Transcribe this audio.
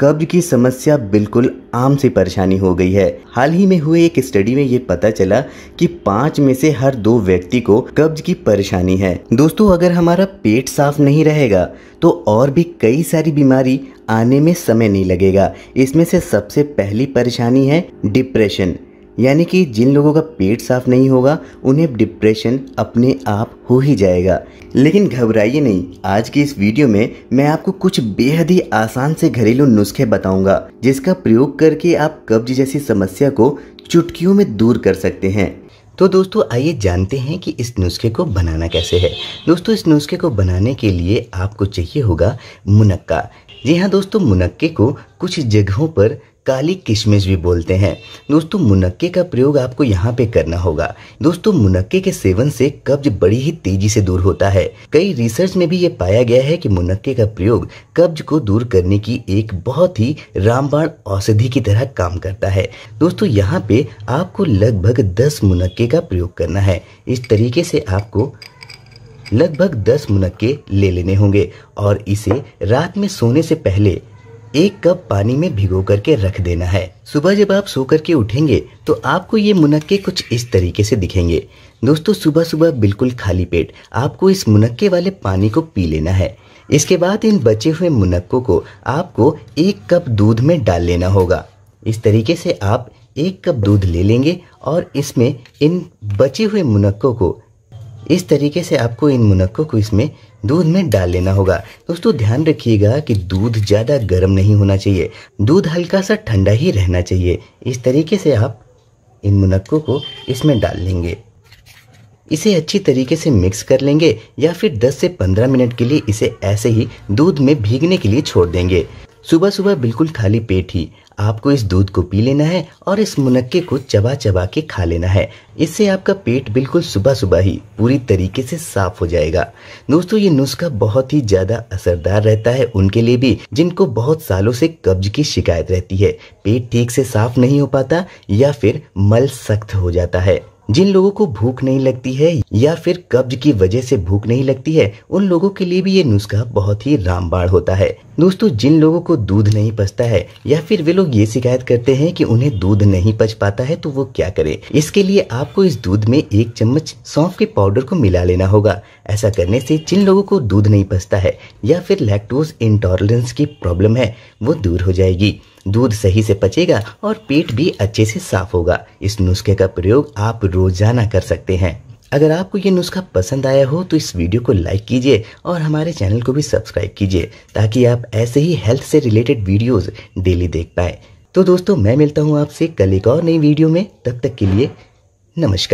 कब्ज की समस्या बिल्कुल आम सी परेशानी हो गई है हाल ही में हुए एक स्टडी में ये पता चला कि पाँच में से हर दो व्यक्ति को कब्ज की परेशानी है दोस्तों अगर हमारा पेट साफ नहीं रहेगा तो और भी कई सारी बीमारी आने में समय नहीं लगेगा इसमें से सबसे पहली परेशानी है डिप्रेशन यानी कि जिन लोगों का पेट साफ नहीं होगा उन्हें डिप्रेशन अपने आप हो ही जाएगा लेकिन घबराइए नहीं आज की इस वीडियो में मैं आपको कुछ बेहद ही आसान से घरेलू नुस्खे बताऊंगा जिसका प्रयोग करके आप कब्ज जैसी समस्या को चुटकियों में दूर कर सकते हैं तो दोस्तों आइए जानते हैं कि इस नुस्खे को बनाना कैसे है दोस्तों इस नुस्खे को बनाने के लिए आपको चाहिए होगा मुनक्का जी हाँ दोस्तों मुनक्के को कुछ जगहों पर काली किशमिश भी बोलते हैं दोस्तों मुनक्के का प्रयोग आपको यहाँ पे करना होगा दोस्तों मुनक्के के सेवन से कब्ज बड़ी ही तेजी से दूर होता है कई रिसर्च में भी ये पाया गया है कि मुनक्के का प्रयोग कब्ज को दूर करने की एक बहुत ही रामबाण औषधि की तरह काम करता है दोस्तों यहाँ पे आपको लगभग दस मुनक्के का प्रयोग करना है इस तरीके से आपको लगभग दस मुनक्के ले लेने होंगे और इसे रात में सोने से पहले एक कप पानी में भिगो करके रख देना है सुबह जब आप सो करके उठेंगे तो आपको ये मुनक्के कुछ इस तरीके से दिखेंगे दोस्तों सुबह सुबह बिल्कुल खाली पेट आपको इस मुनक्के वाले पानी को पी लेना है इसके बाद इन बचे हुए मुनक्कों को आपको एक कप दूध में डाल लेना होगा इस तरीके से आप एक कप दूध ले लेंगे और इसमें इन बचे हुए मुनक्कों को इस तरीके से आपको इन मुनक्कों को इसमें दूध में डाल लेना होगा दोस्तों ध्यान रखिएगा कि दूध ज़्यादा गर्म नहीं होना चाहिए दूध हल्का सा ठंडा ही रहना चाहिए इस तरीके से आप इन मुनक्कों को इसमें डाल लेंगे इसे अच्छी तरीके से मिक्स कर लेंगे या फिर 10 से 15 मिनट के लिए इसे ऐसे ही दूध में भीगने के लिए छोड़ देंगे सुबह सुबह बिल्कुल खाली पेट ही आपको इस दूध को पी लेना है और इस मुनक्के को चबा चबा के खा लेना है इससे आपका पेट बिल्कुल सुबह सुबह ही पूरी तरीके से साफ हो जाएगा दोस्तों ये नुस्खा बहुत ही ज्यादा असरदार रहता है उनके लिए भी जिनको बहुत सालों से कब्ज की शिकायत रहती है पेट ठीक से साफ नहीं हो पाता या फिर मल सख्त हो जाता है जिन लोगों को भूख नहीं लगती है या फिर कब्ज की वजह से भूख नहीं लगती है उन लोगों के लिए भी ये नुस्खा बहुत ही रामबाण होता है दोस्तों जिन लोगों को दूध नहीं पचता है या फिर वे लोग ये शिकायत करते हैं कि उन्हें दूध नहीं पच पाता है तो वो क्या करें इसके लिए आपको इस दूध में एक चम्मच सौंफ के पाउडर को मिला लेना होगा ऐसा करने से जिन लोगों को दूध नहीं पचता है या फिर लैक्टोज इंटॉलरेंस की प्रॉब्लम है वो दूर हो जाएगी दूध सही से पचेगा और पेट भी अच्छे से साफ होगा इस नुस्खे का प्रयोग आप रोजाना कर सकते हैं अगर आपको ये नुस्खा पसंद आया हो तो इस वीडियो को लाइक कीजिए और हमारे चैनल को भी सब्सक्राइब कीजिए ताकि आप ऐसे ही हेल्थ से रिलेटेड वीडियोस डेली देख पाए तो दोस्तों मैं मिलता हूँ आपसे कल एक और नई वीडियो में तब तक के लिए नमस्कार